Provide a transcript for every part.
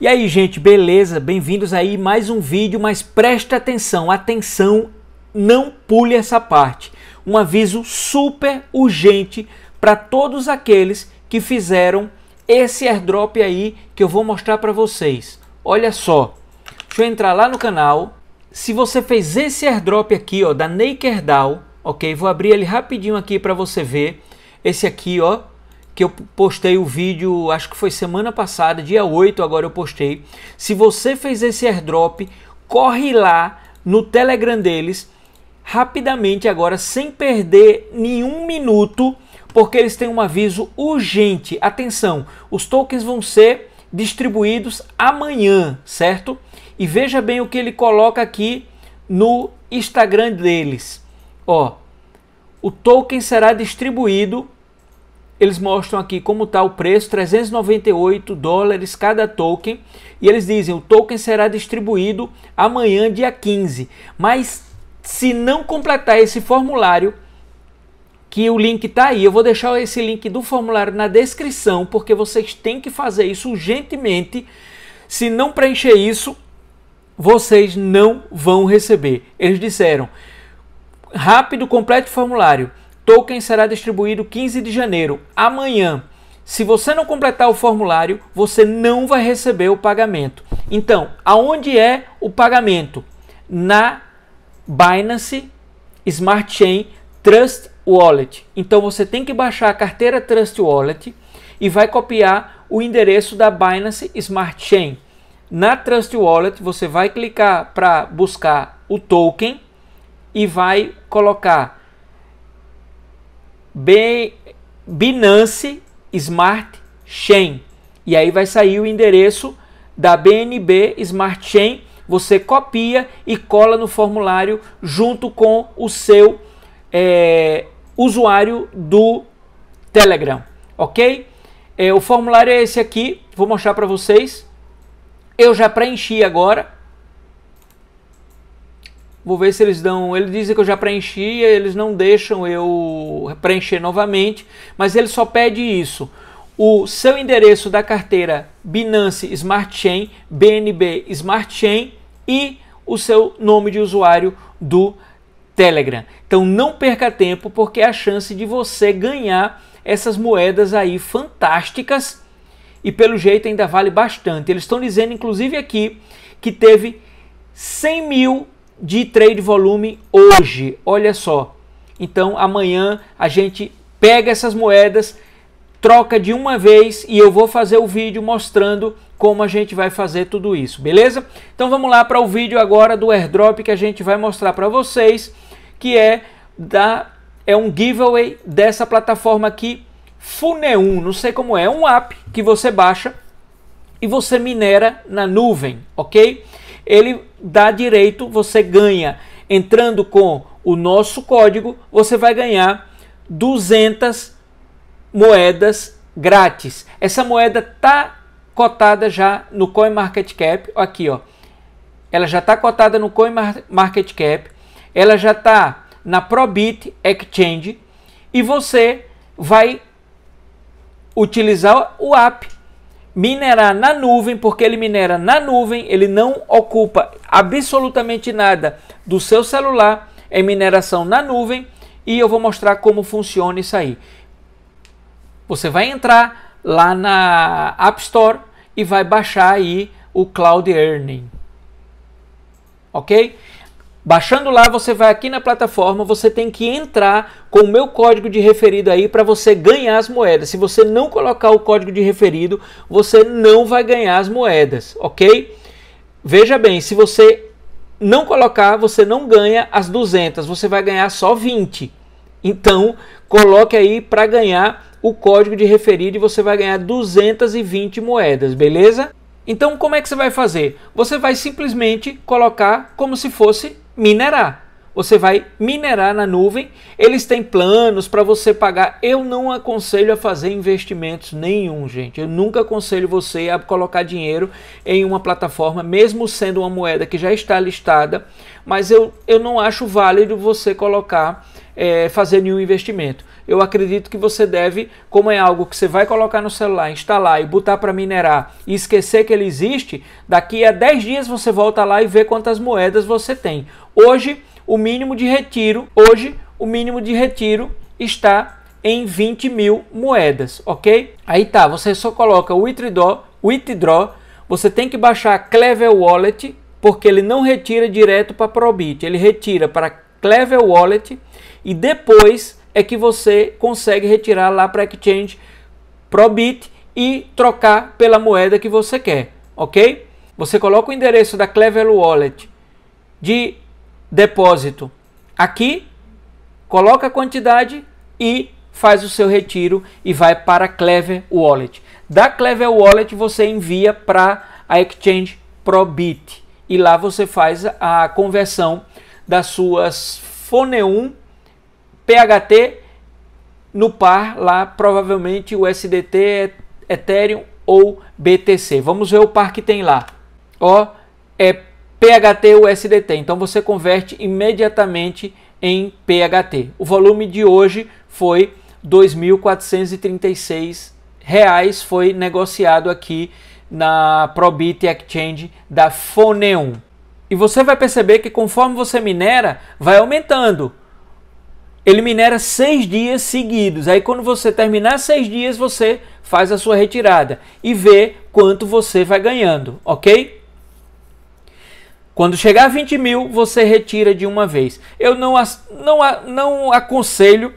E aí, gente, beleza? Bem-vindos aí mais um vídeo, mas presta atenção, atenção, não pule essa parte. Um aviso super urgente para todos aqueles que fizeram esse airdrop aí que eu vou mostrar para vocês. Olha só. Deixa eu entrar lá no canal. Se você fez esse airdrop aqui, ó, da NakerDAO, OK? Vou abrir ele rapidinho aqui para você ver. Esse aqui, ó, que eu postei o vídeo, acho que foi semana passada, dia 8 agora eu postei. Se você fez esse airdrop, corre lá no Telegram deles rapidamente agora, sem perder nenhum minuto, porque eles têm um aviso urgente. Atenção, os tokens vão ser distribuídos amanhã, certo? E veja bem o que ele coloca aqui no Instagram deles. Ó, o token será distribuído eles mostram aqui como está o preço, 398 dólares cada token, e eles dizem o token será distribuído amanhã, dia 15. Mas se não completar esse formulário, que o link está aí, eu vou deixar esse link do formulário na descrição, porque vocês têm que fazer isso urgentemente. Se não preencher isso, vocês não vão receber. Eles disseram: rápido, complete o formulário token será distribuído 15 de janeiro, amanhã. Se você não completar o formulário, você não vai receber o pagamento. Então, aonde é o pagamento? Na Binance Smart Chain Trust Wallet. Então você tem que baixar a carteira Trust Wallet e vai copiar o endereço da Binance Smart Chain. Na Trust Wallet você vai clicar para buscar o token e vai colocar Binance Smart Chain. E aí vai sair o endereço da BNB Smart Chain. Você copia e cola no formulário junto com o seu é, usuário do Telegram, ok? É, o formulário é esse aqui, vou mostrar para vocês. Eu já preenchi agora, Vou ver se eles dão. Ele dizem que eu já preenchi, eles não deixam eu preencher novamente, mas ele só pede isso. O seu endereço da carteira Binance Smart Chain, BNB Smart Chain e o seu nome de usuário do Telegram. Então não perca tempo porque é a chance de você ganhar essas moedas aí fantásticas e pelo jeito ainda vale bastante. Eles estão dizendo inclusive aqui que teve 100 mil de trade volume hoje. Olha só. Então amanhã a gente pega essas moedas, troca de uma vez e eu vou fazer o vídeo mostrando como a gente vai fazer tudo isso, beleza? Então vamos lá para o vídeo agora do airdrop que a gente vai mostrar para vocês, que é da é um giveaway dessa plataforma aqui Funeum, não sei como é, é, um app que você baixa e você minera na nuvem, ok? Ele dá direito, você ganha. Entrando com o nosso código, você vai ganhar 200 moedas grátis. Essa moeda tá cotada já no CoinMarketCap, aqui ó. Ela já tá cotada no CoinMarketCap, ela já tá na Probit Exchange e você vai utilizar o app minerar na nuvem, porque ele minera na nuvem, ele não ocupa absolutamente nada do seu celular, é mineração na nuvem, e eu vou mostrar como funciona isso aí. Você vai entrar lá na App Store e vai baixar aí o Cloud Earning. OK? Baixando lá, você vai aqui na plataforma, você tem que entrar com o meu código de referido aí para você ganhar as moedas. Se você não colocar o código de referido, você não vai ganhar as moedas, ok? Veja bem, se você não colocar, você não ganha as 200, você vai ganhar só 20. Então, coloque aí para ganhar o código de referido e você vai ganhar 220 moedas, beleza? Então, como é que você vai fazer? Você vai simplesmente colocar como se fosse Minera você vai minerar na nuvem. Eles têm planos para você pagar. Eu não aconselho a fazer investimentos nenhum, gente. Eu nunca aconselho você a colocar dinheiro em uma plataforma, mesmo sendo uma moeda que já está listada. Mas eu, eu não acho válido você colocar, é, fazer nenhum investimento. Eu acredito que você deve, como é algo que você vai colocar no celular, instalar e botar para minerar e esquecer que ele existe, daqui a 10 dias você volta lá e vê quantas moedas você tem. Hoje o mínimo de retiro, hoje, o mínimo de retiro está em 20 mil moedas, ok? Aí tá, você só coloca o withdraw, withdraw você tem que baixar a Clever Wallet, porque ele não retira direto para Probit, ele retira para Clever Wallet e depois é que você consegue retirar lá para Exchange Probit e trocar pela moeda que você quer, ok? Você coloca o endereço da Clever Wallet de depósito aqui, coloca a quantidade e faz o seu retiro e vai para a Clever Wallet. Da Clever Wallet você envia para a Exchange Probit e lá você faz a conversão das suas Fone1 PHT no par lá provavelmente o SDT, Ethereum ou BTC. Vamos ver o par que tem lá. Ó, é PHT USDT. Então você converte imediatamente em PHT. O volume de hoje foi R$ 2.436, foi negociado aqui na Probit Exchange da Foneum. E você vai perceber que conforme você minera, vai aumentando. Ele minera seis dias seguidos. Aí quando você terminar seis dias, você faz a sua retirada e vê quanto você vai ganhando, ok? Quando chegar a 20 mil, você retira de uma vez. Eu não, não, não aconselho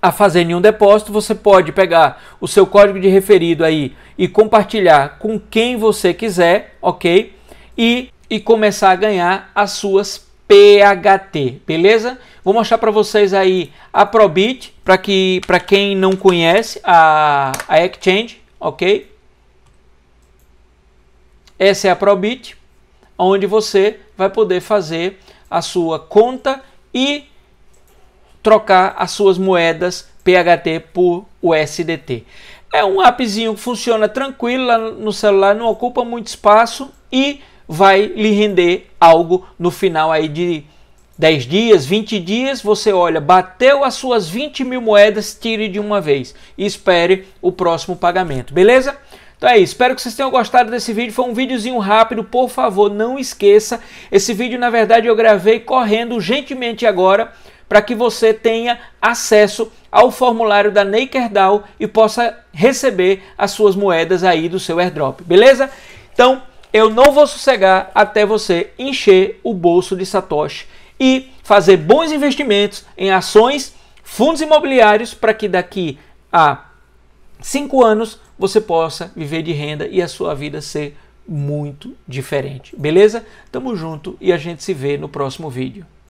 a fazer nenhum depósito, você pode pegar o seu código de referido aí e compartilhar com quem você quiser, ok? E, e começar a ganhar as suas PHT, beleza? Vou mostrar para vocês aí a Probit, para que, quem não conhece a, a Exchange, ok? Essa é a Probit onde você vai poder fazer a sua conta e trocar as suas moedas PHT por USDT. É um appzinho que funciona tranquilo lá no celular, não ocupa muito espaço e vai lhe render algo no final aí de 10 dias, 20 dias, você olha, bateu as suas 20 mil moedas, tire de uma vez e espere o próximo pagamento, beleza? Então é isso, espero que vocês tenham gostado desse vídeo, foi um videozinho rápido, por favor, não esqueça. Esse vídeo, na verdade, eu gravei correndo urgentemente agora, para que você tenha acesso ao formulário da NakerDAO e possa receber as suas moedas aí do seu airdrop, beleza? Então, eu não vou sossegar até você encher o bolso de Satoshi e fazer bons investimentos em ações, fundos imobiliários, para que daqui a 5 anos você possa viver de renda e a sua vida ser muito diferente. Beleza? Tamo junto e a gente se vê no próximo vídeo.